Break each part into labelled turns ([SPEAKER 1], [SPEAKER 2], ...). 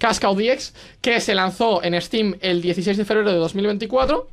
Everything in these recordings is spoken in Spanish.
[SPEAKER 1] Cascow DX, que se lanzó en Steam el 16 de febrero de 2024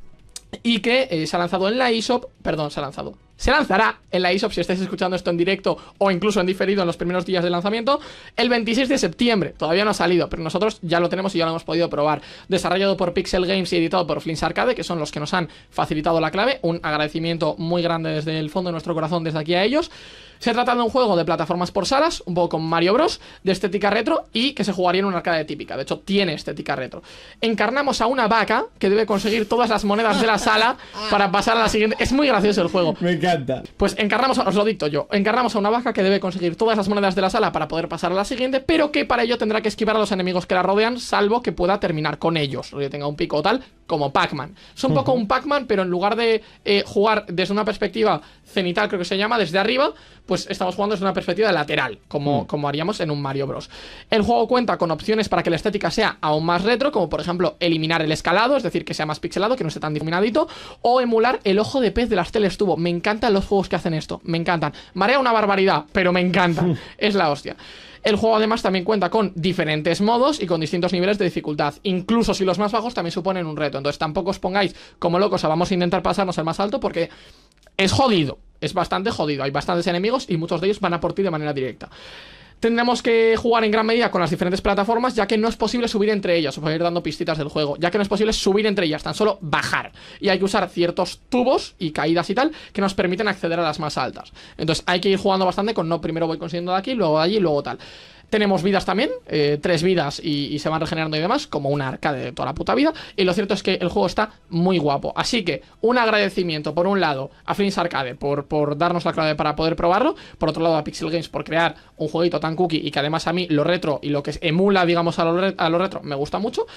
[SPEAKER 1] y que eh, se ha lanzado en la eShop, perdón, se ha lanzado. Se lanzará en la eShop si estáis escuchando esto en directo o incluso en diferido en los primeros días de lanzamiento el 26 de septiembre. Todavía no ha salido, pero nosotros ya lo tenemos y ya lo hemos podido probar. Desarrollado por Pixel Games y editado por Flins Arcade, que son los que nos han facilitado la clave. Un agradecimiento muy grande desde el fondo de nuestro corazón desde aquí a ellos. Se trata de un juego de plataformas por salas, un poco con Mario Bros, de estética retro y que se jugaría en una arcade típica. De hecho, tiene estética retro. Encarnamos a una vaca que debe conseguir todas las monedas de la sala para pasar a la siguiente. Es muy gracioso el juego. Me encanta. Pues encarnamos, os lo dicto yo, encarnamos a una vaca que debe conseguir todas las monedas de la sala para poder pasar a la siguiente, pero que para ello tendrá que esquivar a los enemigos que la rodean, salvo que pueda terminar con ellos, o que tenga un pico o tal, como Pac-Man. Es un poco un Pac-Man, pero en lugar de eh, jugar desde una perspectiva cenital, creo que se llama, desde arriba, pues estamos jugando desde una perspectiva lateral, como, hmm. como haríamos en un Mario Bros. El juego cuenta con opciones para que la estética sea aún más retro, como por ejemplo eliminar el escalado, es decir, que sea más pixelado, que no sea tan difuminadito, o emular el ojo de pez de las teles Me encantan los juegos que hacen esto, me encantan. Marea una barbaridad, pero me encantan. Hmm. es la hostia. El juego además también cuenta con diferentes modos y con distintos niveles de dificultad. Incluso si los más bajos también suponen un reto. Entonces tampoco os pongáis como locos a vamos a intentar pasarnos al más alto porque es jodido, es bastante jodido. Hay bastantes enemigos y muchos de ellos van a por ti de manera directa. Tendremos que jugar en gran medida con las diferentes plataformas, ya que no es posible subir entre ellas. O voy ir dando pistitas del juego, ya que no es posible subir entre ellas, tan solo bajar. Y hay que usar ciertos tubos y caídas y tal que nos permiten acceder a las más altas. Entonces hay que ir jugando bastante con no, primero voy consiguiendo de aquí, luego de allí, luego tal. Tenemos vidas también, eh, tres vidas y, se van regenerando y demás, como una arcade de toda la puta vida. Y lo cierto es que el juego está muy guapo. Así que un agradecimiento, por un lado, a Flins Arcade por, por darnos la clave para poder probarlo. Por otro lado, a Pixel Games por crear un jueguito tan cookie y que además a mí lo retro y lo que emula, digamos, a lo, a lo retro me gusta mucho.